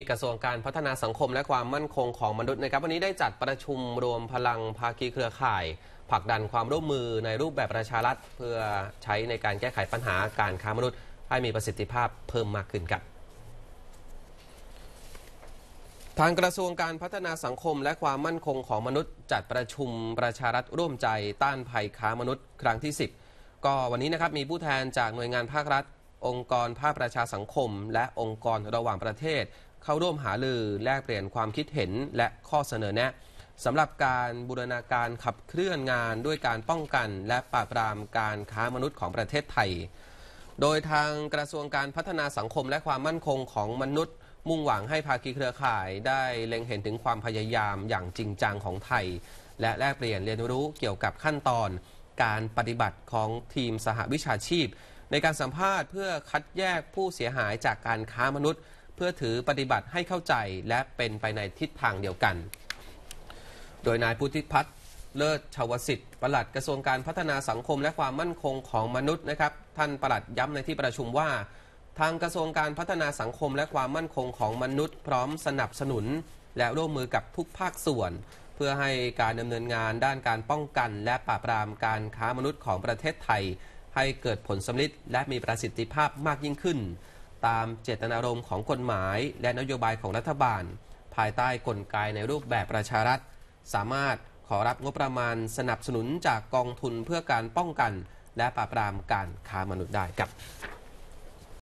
กระทรวงการพัฒนาสังคม และความมั่นคงของมนุษย์นะครับวันนี้ได้จัดประชุมรวมพลังภาคีเครือข่ายผลักดันความร่วมมือในรูปแบบประชารัฐ เพื่อใช้ในการแก้ไขปัญหาการค้ามนุษย์ ให้มีประสิทธิภาพเพิ่มมากขึ้นครับทางกระทรวงการพัฒนาสังคม และความมั่นคงของมนุษย์ จัดประชุมประชารัฐร่วมใจต้านภัยค้ามนุษย์ ครั้งที่ 10 ก็วันนี้นะครับมีผู้แทนจากหน่วยงานภาครัฐ องค์กรภาคประชาสังคม และองค์กรระหว่างประเทศเข้าร่วมหาลือแลกเปลี่ยนความคิดเห็นและข้อเสนอแนะสำหรับการบูรณาการขับเคลื่อนงานด้วยการป้องกัน และปราบปรามการค้ามนุษย์ของประเทศไทย โดยทางกระทรวงการพัฒนาสังคมและความมั่นคงของมนุษย์ มุ่งหวังให้ภาคีเครือข่ายได้เล็งเห็นถึงความพยายามอย่างจริงจังของไทย และแลกเปลี่ยนเรียนรู้เกี่ยวกับขั้นตอน การปฏิบัติของทีมสหวิชาชีพ ในการสัมภาษณ์เพื่อคัดแยกผู้เสียหายจากการค้ามนุษย์เพื่อถือปฏิบัติให้เข้าใจและเป็นไปในทิศทางเดียวกัน โดยนายพุทธิพัฒน์เลิศชาวสิทธิ์ประหลัดกระทรวงการพัฒนาสังคมและความมั่นคงของมนุษย์นะครับท่านประหลัดย้ำในที่ประชุมว่า ทางกระทรวงการพัฒนาสังคมและความมั่นคงของมนุษย์พร้อมสนับสนุนและร่วมมือกับทุกภาคส่วน เพื่อให้การดำเนินงานด้านการป้องกันและปราบปรามการค้ามนุษย์ของประเทศไทย ให้เกิดผลสำลิดและมีประสิทธิภาพมากยิ่งขึ้นตามเจตนารมณ์ของกฎหมายและนโยบายของรัฐบาล ภายใต้กลไกในรูปแบบประชารัฐ สามารถขอรับงบประมาณสนับสนุนจากกองทุนเพื่อการป้องกัน และปราบปรามการค้ามนุษย์ได้ครับ